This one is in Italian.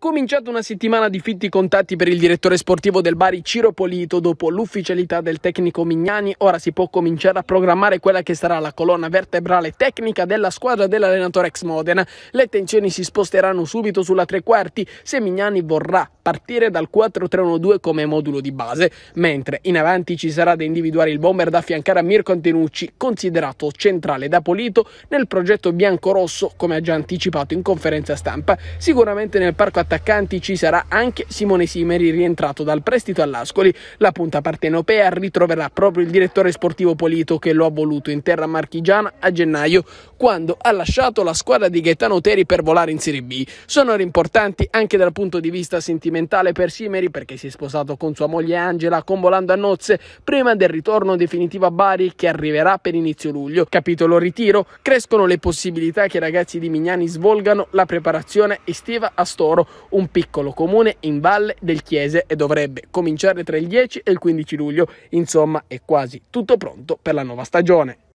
Cominciata una settimana di fitti contatti per il direttore sportivo del Bari Ciro Polito dopo l'ufficialità del tecnico Mignani, ora si può cominciare a programmare quella che sarà la colonna vertebrale tecnica della squadra dell'allenatore ex Modena. Le tensioni si sposteranno subito sulla tre quarti se Mignani vorrà partire dal 4-3-1-2 come modulo di base, mentre in avanti ci sarà da individuare il bomber da affiancare a Mirko Antenucci, considerato centrale da Polito nel progetto bianco-rosso, come ha già anticipato in conferenza stampa. Sicuramente nel parco attaccanti ci sarà anche Simone Simeri, rientrato dal prestito all'Ascoli. La punta partenopea ritroverà proprio il direttore sportivo Polito che lo ha voluto in terra marchigiana a gennaio, quando ha lasciato la squadra di Gaetano Teri per volare in Serie B. Sono importanti anche dal punto di vista sentimentale sentimentale per Simeri perché si è sposato con sua moglie Angela, convolando a nozze prima del ritorno definitivo a Bari che arriverà per inizio luglio. Capitolo ritiro, crescono le possibilità che i ragazzi di Mignani svolgano la preparazione estiva a Storo, un piccolo comune in valle del Chiese e dovrebbe cominciare tra il 10 e il 15 luglio. Insomma, è quasi tutto pronto per la nuova stagione.